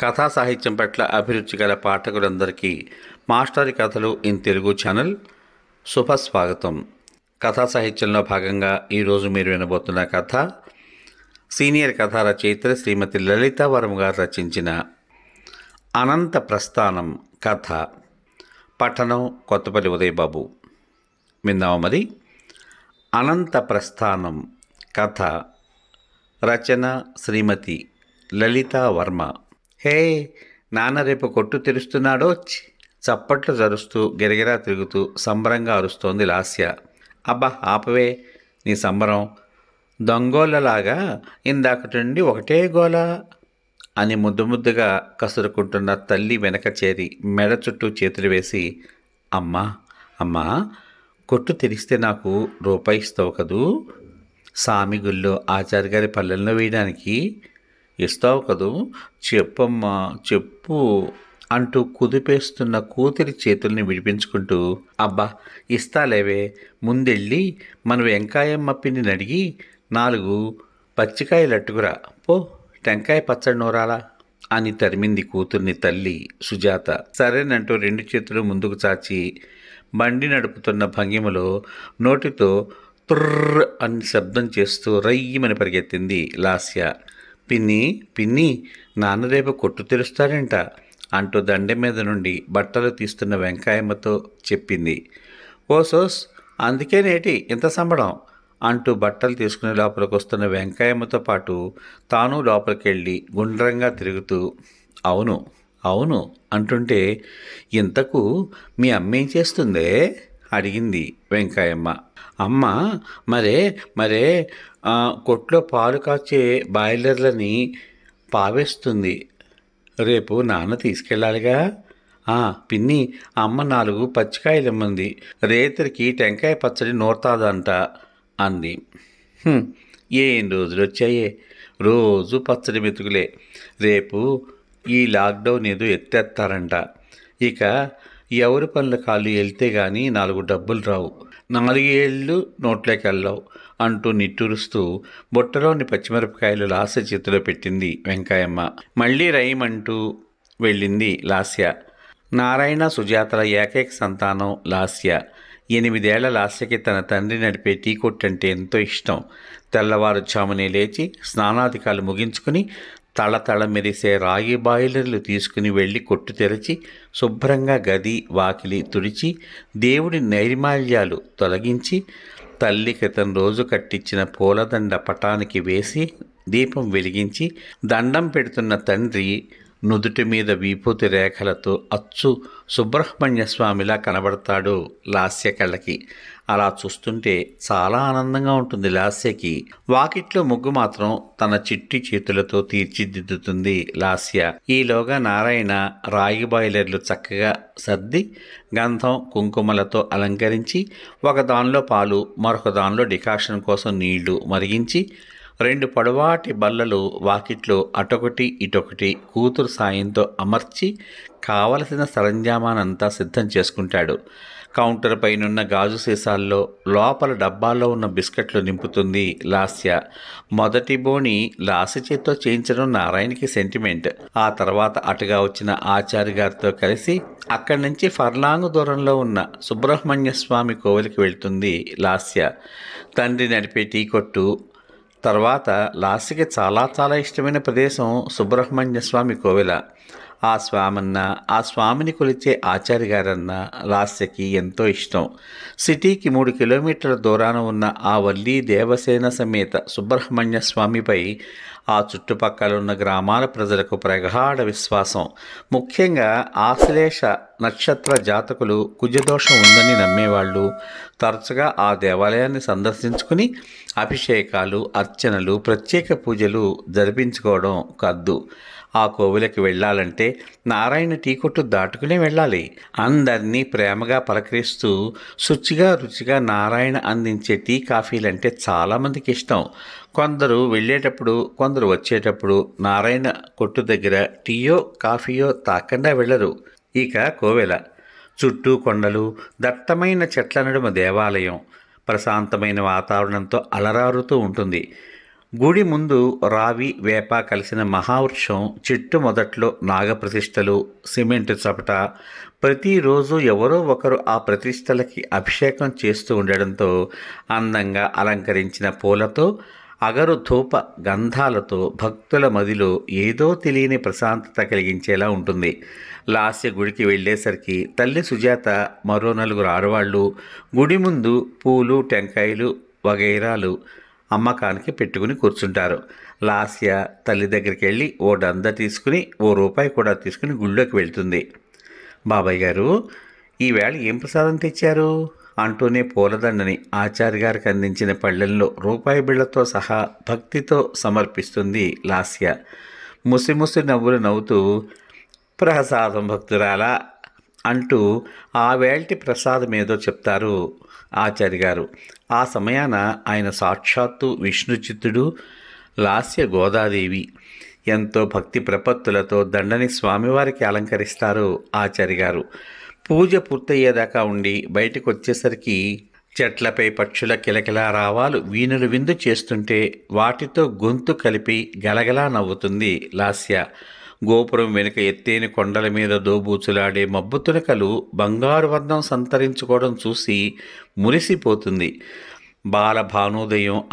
కథా సాహిత్యం పట్ల అభిరుచి గల పాఠకులందరికీ మాస్టారి కథలు ఇన్ తెలుగు ఛానల్ శుభస్వాగతం స్వాగతం కథా సాహిత్యంలో భాగంగా ఈరోజు మీరు వినబోతున్న కథ సీనియర్ కథా రచయిత శ్రీమతి లలిత వరం గారు రచించిన అనంత ప్రస్థానం కథ పఠనం కొత్తపల్లి ఉదయబాబు విందాము మరి అనంత ప్రస్థానం కథ రచన శ్రీమతి లలితా వర్మ హే నాన్న రేపు కొట్టు తెరుస్తున్నాడో చప్పట్లు జరుస్తూ గిరగిరా తిరుగుతూ సంబరంగా అరుస్తోంది లాస్య అబ్బా ఆపవే నీ సంబరం దొంగోళ్ళలాగా ఇందాకటి నుండి ఒకటే గోల అని ముద్దు ముద్దుగా కసురుకుంటున్న తల్లి వెనక చేరి మెడ చుట్టూ చేతులు వేసి అమ్మా అమ్మా కొట్టు తెరిస్తే నాకు రూపాయి ఇస్తావు కదూ సామిగుల్లో ఆచార్య గారి పల్లెల్లో వేయడానికి ఇస్తావు కదూ చెప్పమ్మా చెప్పు అంటూ కుదిపేస్తున్న కూతురి చేతుల్ని విడిపించుకుంటూ అబ్బా ఇస్తాలేవే ముందెళ్ళి మన వెంకాయమ్మ పిన్నిని అడిగి నాలుగు పచ్చికాయలు అట్టుకురా పో టెంకాయ పచ్చడి నోరాలా అని తరిమింది కూతుర్ని తల్లి సుజాత సరేనంటూ రెండు చేతులు ముందుకు చాచి బండి నడుపుతున్న భంగిమలో నోటితో తుర్ర అని శబ్దం చేస్తూ రయ్యమని పరిగెత్తింది లాస్య పిన్ని పిన్ని నాన్న రేపు కొట్టు తెరుస్తాడంట అంటూ దండె మీద నుండి బట్టలు తీస్తున్న వెంకాయమ్మతో చెప్పింది ఓ సోస్ అందుకేనేటి ఇంత సంబడం అంటూ బట్టలు తీసుకుని లోపలికి వస్తున్న వెంకాయమ్మతో పాటు తాను లోపలికెళ్ళి గుండ్రంగా తిరుగుతూ అవును అవును అంటుంటే ఇంతకు మీ అమ్మేం చేస్తుందే అడిగింది వెంకాయమ్మ అమ్మ మరే మరే కొట్లో పాలు కాచే బాయిలర్లని పావేస్తుంది రేపు నాన్న తీసుకెళ్ళాలిగా పిన్ని అమ్మ నాలుగు పచ్చికాయలు ఇమ్మంది రేతరికి టెంకాయ పచ్చడి నోర్తాదంట అంది ఏం రోజులు వచ్చాయే రోజు పచ్చడి మెతుకులే రేపు ఈ లాక్డౌన్ ఏదో ఎత్తేస్తారంట ఇక ఎవరి పనుల కాళ్ళు వెళ్తే కానీ నాలుగు డబ్బులు రావు నోట్లోకి వెళ్ళవు అంటూ నిట్టూరుస్తూ బుట్టలోని పచ్చిమిరపకాయలు లాస్య చేతిలో పెట్టింది వెంకాయమ్మ మళ్ళీ అంటూ వెళ్ళింది లాస్య నారాయణ సుజాతల ఏకైక సంతానం లాస్య ఎనిమిదేళ్ల లాస్యకి తన తండ్రి నడిపే టీ కొట్టంటే ఎంతో ఇష్టం తెల్లవారుజామునే లేచి స్నానాధికాలు ముగించుకుని తళతళ మెరిసే రాగి బాయిలర్లు తీసుకుని వెళ్ళి కొట్టు తెరచి శుభ్రంగా గది వాకిలి తుడిచి దేవుడి నైర్మాల్యాలు తొలగించి తల్లి క్రితం రోజు కట్టించిన పూలదండ పటానికి వేసి దీపం వెలిగించి దండం పెడుతున్న తండ్రి నుదుటి మీద వీపూతి రేఖలతో అచ్చు సుబ్రహ్మణ్య స్వామిలా కనబడతాడు లాస్య కళ్ళకి అలా చూస్తుంటే చాలా ఆనందంగా ఉంటుంది లాస్యకి వాకిట్లో ముగ్గు మాత్రం తన చిట్టి చేతులతో తీర్చిదిద్దుతుంది లాస్య ఈలోగా నారాయణ రాగి బాయిలర్లు చక్కగా సర్ది గంధం కుంకుమలతో అలంకరించి ఒక దానిలో పాలు మరొక దానిలో డికాషన్ కోసం నీళ్లు మరిగించి రెండు పొడవాటి బల్లలు వాకిట్లో అటొకటి ఇటొకటి కూతురు సాయంతో అమర్చి కావలసిన సరంజామానంతా సిద్ధం చేసుకుంటాడు కౌంటర్ పైనున్న గాజు సీసాల్లో లోపల డబ్బాల్లో ఉన్న బిస్కెట్లు నింపుతుంది లాస్య మొదటి బోని లాస్య చేత్తో చేయించడం నారాయణకి సెంటిమెంట్ ఆ తర్వాత అటుగా వచ్చిన ఆచార్య గారితో కలిసి అక్కడి నుంచి ఫర్లాంగ్ దూరంలో ఉన్న సుబ్రహ్మణ్య స్వామి కోవిలికి వెళ్తుంది లాస్య తండ్రి నడిపే టీ కొట్టు తర్వాత లాస్యకి చాలా చాలా ఇష్టమైన ప్రదేశం సుబ్రహ్మణ్య స్వామి కోవిల ఆ స్వామన్న ఆ స్వామిని కొలిచే ఆచార్య గారన్న రాస్యకి ఎంతో ఇష్టం సిటీకి మూడు కిలోమీటర్ల దూరాన ఉన్న ఆ వల్లీ దేవసేన సమేత సుబ్రహ్మణ్య స్వామిపై ఆ చుట్టుపక్కల ఉన్న గ్రామాల ప్రజలకు ప్రగాఢ విశ్వాసం ముఖ్యంగా ఆశ్లేష నక్షత్ర జాతకులు కుజదోషం ఉందని నమ్మేవాళ్ళు తరచుగా ఆ దేవాలయాన్ని సందర్శించుకుని అభిషేకాలు అర్చనలు ప్రత్యేక పూజలు జరిపించుకోవడం కద్దు ఆ కోవిలకి వెళ్ళాలంటే నారాయణ టీ కొట్టు దాటుకునే వెళ్ళాలి అందరినీ ప్రేమగా పలకరిస్తూ శుచిగా రుచిగా నారాయణ అందించే టీ కాఫీలంటే చాలామందికి ఇష్టం కొందరు వెళ్ళేటప్పుడు కొందరు వచ్చేటప్పుడు నారాయణ కొట్టు దగ్గర టీయో కాఫీయో తాకుండా వెళ్ళరు ఇక కోవెల చుట్టూ కొండలు దట్టమైన చెట్ల నడుమ దేవాలయం ప్రశాంతమైన వాతావరణంతో అలరారుతూ ఉంటుంది గుడి ముందు రావి వేప కలిసిన మహావృక్షం చెట్టు మొదట్లో నాగప్రతిష్టలు సిమెంట్ చపట ప్రతిరోజు ఎవరో ఒకరు ఆ ప్రతిష్టలకి అభిషేకం చేస్తూ ఉండడంతో అందంగా అలంకరించిన పూలతో ధూప గంధాలతో భక్తుల మదిలో ఏదో తెలియని ప్రశాంతత కలిగించేలా ఉంటుంది లాస్య గుడికి వెళ్ళేసరికి తల్లి సుజాత మరో నలుగురు ఆడవాళ్ళు గుడి ముందు పూలు టెంకాయలు వగైరాలు అమ్మకానికి పెట్టుకుని కూర్చుంటారు లాస్య తల్లి దగ్గరికి వెళ్ళి ఓ డంద తీసుకుని ఓ రూపాయి కూడా తీసుకుని గుళ్ళోకి వెళ్తుంది బాబాయ్ గారు ఈవేళ ఏం ప్రసాదం తెచ్చారు అంటూనే పూలదండని ఆచార్య గారికి అందించిన పళ్ళెల్లో రూపాయి బిళ్ళతో సహా భక్తితో సమర్పిస్తుంది లాస్య ముసిముసి నవ్వులు నవ్వుతూ ప్రసాదం భక్తురాలా అంటూ ఆ వేళటి ప్రసాదం ఏదో చెప్తారు ఆచరిగారు ఆ సమయాన ఆయన సాక్షాత్తు విష్ణుచిత్తుడు లాస్య గోదాదేవి ఎంతో భక్తి ప్రపత్తులతో దండని స్వామివారికి అలంకరిస్తారు గారు పూజ పూర్తయ్యేదాకా ఉండి బయటకు వచ్చేసరికి చెట్లపై పక్షుల కిలకిల రావాలు వీణులు విందు చేస్తుంటే వాటితో గొంతు కలిపి గలగలా నవ్వుతుంది లాస్య గోపురం వెనుక ఎత్తైన కొండల మీద దోబూచులాడే మబ్బుతునకలు బంగారు వర్ణం సంతరించుకోవడం చూసి మురిసిపోతుంది బాల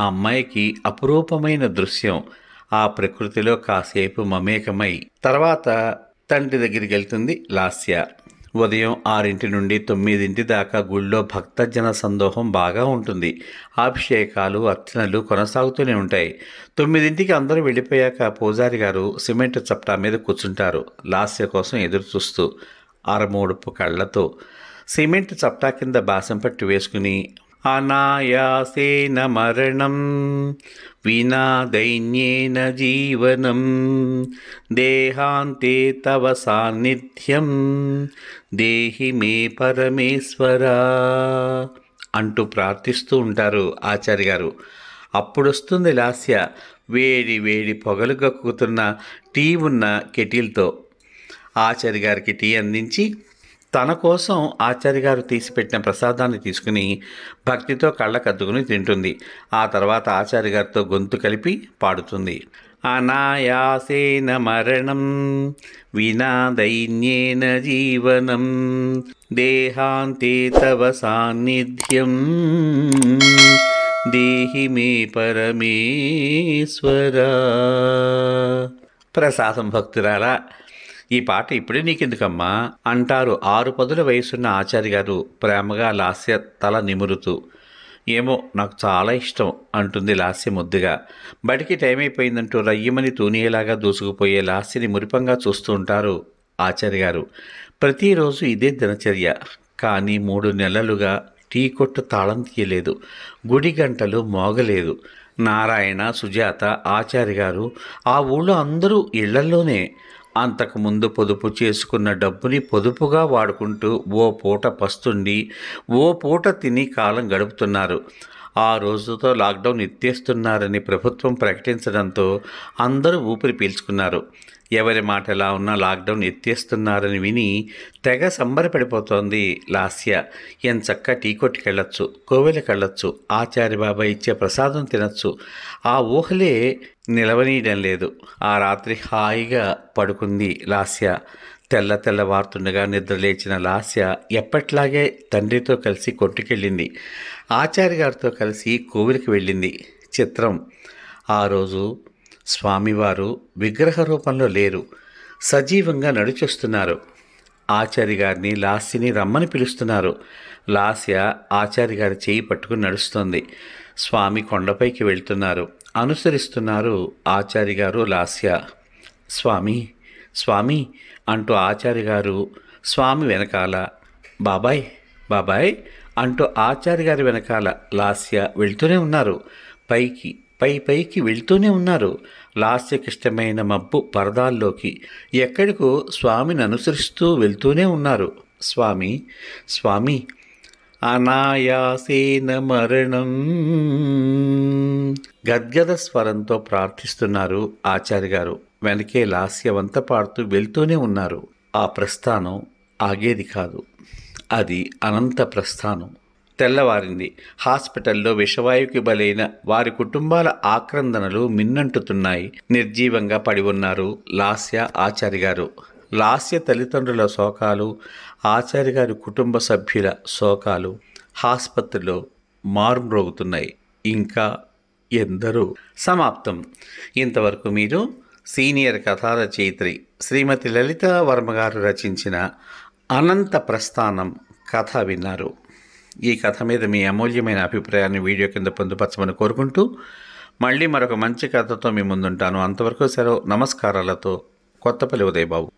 ఆ అమ్మాయికి అపురూపమైన దృశ్యం ఆ ప్రకృతిలో కాసేపు మమేకమై తర్వాత తండ్రి దగ్గరికి వెళ్తుంది లాస్య ఉదయం ఆరింటి నుండి తొమ్మిదింటి దాకా గుళ్ళో భక్తజన సందోహం బాగా ఉంటుంది అభిషేకాలు అర్చనలు కొనసాగుతూనే ఉంటాయి తొమ్మిదింటికి అందరూ వెళ్ళిపోయాక పూజారి గారు సిమెంట్ చప్టా మీద కూర్చుంటారు లాస్య కోసం ఎదురు చూస్తూ అరమూడుపు కళ్ళతో సిమెంట్ చప్టా కింద బాసం పట్టి వేసుకుని అనాయాసేన మరణం వినా దైన్యేన జీవనం దేహాంతే తవ సాన్నిధ్యం దేహి మే పరమేశ్వరా అంటూ ప్రార్థిస్తూ ఉంటారు ఆచార్య గారు అప్పుడొస్తుంది లాస్య వేడి వేడి పొగలు కక్కుతున్న టీ ఉన్న కెటిల్తో ఆచార్య గారికి టీ అందించి తన కోసం ఆచార్య గారు తీసిపెట్టిన ప్రసాదాన్ని తీసుకుని భక్తితో కద్దుకుని తింటుంది ఆ తర్వాత ఆచార్య గారితో గొంతు కలిపి పాడుతుంది అనాయాసేన మరణం వినా దైన్యేన జీవనం దేహాంతే తవ సాన్నిధ్యం దేహి మే పరమేశ్వర ప్రసాదం భక్తురాలా ఈ పాట ఇప్పుడే నీకెందుకమ్మా అంటారు ఆరు పదుల వయసున్న ఆచార్య గారు ప్రేమగా లాస్య తల నిమురుతూ ఏమో నాకు చాలా ఇష్టం అంటుంది లాస్య ముద్దుగా బడికి టైం అయిపోయిందంటూ రయ్యమని తూనియేలాగా దూసుకుపోయే లాస్యని మురిపంగా చూస్తూ ఉంటారు ఆచార్య గారు ప్రతిరోజు ఇదే దినచర్య కానీ మూడు నెలలుగా టీ కొట్టు తాళం తీయలేదు గుడి గంటలు మోగలేదు నారాయణ సుజాత ఆచార్య గారు ఆ ఊళ్ళో అందరూ ఇళ్లల్లోనే అంతకుముందు పొదుపు చేసుకున్న డబ్బుని పొదుపుగా వాడుకుంటూ ఓ పూట పస్తుండి ఓ పూట తిని కాలం గడుపుతున్నారు ఆ రోజుతో లాక్డౌన్ ఎత్తేస్తున్నారని ప్రభుత్వం ప్రకటించడంతో అందరూ ఊపిరి పీల్చుకున్నారు ఎవరి మాట ఎలా ఉన్నా లాక్డౌన్ ఎత్తేస్తున్నారని విని తెగ సంబరపడిపోతోంది లాస్య చక్క టీ కొట్టుకెళ్ళొచ్చు కోవెలకెళ్ళొచ్చు ఆచార్య బాబా ఇచ్చే ప్రసాదం తినొచ్చు ఆ ఊహలే నిలవనీయడం లేదు ఆ రాత్రి హాయిగా పడుకుంది లాస్య తెల్ల తెల్లవారుతుండగా నిద్రలేచిన లాస్య ఎప్పట్లాగే తండ్రితో కలిసి కొట్టుకెళ్ళింది ఆచార్య గారితో కలిసి కోవిలికి వెళ్ళింది చిత్రం ఆ రోజు స్వామివారు విగ్రహ రూపంలో లేరు సజీవంగా నడిచొస్తున్నారు ఆచార్య గారిని లాస్యని రమ్మని పిలుస్తున్నారు లాస్య ఆచార్య గారి చేయి పట్టుకుని నడుస్తుంది స్వామి కొండపైకి వెళ్తున్నారు అనుసరిస్తున్నారు ఆచార్య గారు లాస్య స్వామి స్వామి అంటూ ఆచార్య గారు స్వామి వెనకాల బాబాయ్ బాబాయ్ అంటూ ఆచార్య గారి వెనకాల లాస్య వెళ్తూనే ఉన్నారు పైకి పై పైకి వెళ్తూనే ఉన్నారు లాస్యకిష్టమైన మబ్బు పరదాల్లోకి ఎక్కడికో స్వామిని అనుసరిస్తూ వెళ్తూనే ఉన్నారు స్వామి స్వామి అనాయాసేన మరణం గద్గద స్వరంతో ప్రార్థిస్తున్నారు ఆచార్య గారు వెనకే లాస్యవంత పాడుతూ వెళ్తూనే ఉన్నారు ఆ ప్రస్థానం ఆగేది కాదు అది అనంత ప్రస్థానం తెల్లవారింది హాస్పిటల్లో విషవాయువుకి బలైన వారి కుటుంబాల ఆక్రందనలు మిన్నంటుతున్నాయి నిర్జీవంగా పడి ఉన్నారు లాస్య ఆచార్య గారు లాస్య తల్లిదండ్రుల శోకాలు ఆచార్య గారి కుటుంబ సభ్యుల శోకాలు ఆసుపత్రిలో మారుమ్రోగుతున్నాయి ఇంకా ఎందరో సమాప్తం ఇంతవరకు మీరు సీనియర్ కథా రచయిత్రి శ్రీమతి లలిత వర్మ గారు రచించిన అనంత ప్రస్థానం కథ విన్నారు ఈ కథ మీద మీ అమూల్యమైన అభిప్రాయాన్ని వీడియో కింద పొందుపరచమని కోరుకుంటూ మళ్ళీ మరొక మంచి కథతో మీ ముందుంటాను అంతవరకు సెలవు నమస్కారాలతో కొత్తపల్లి ఉదయబాబు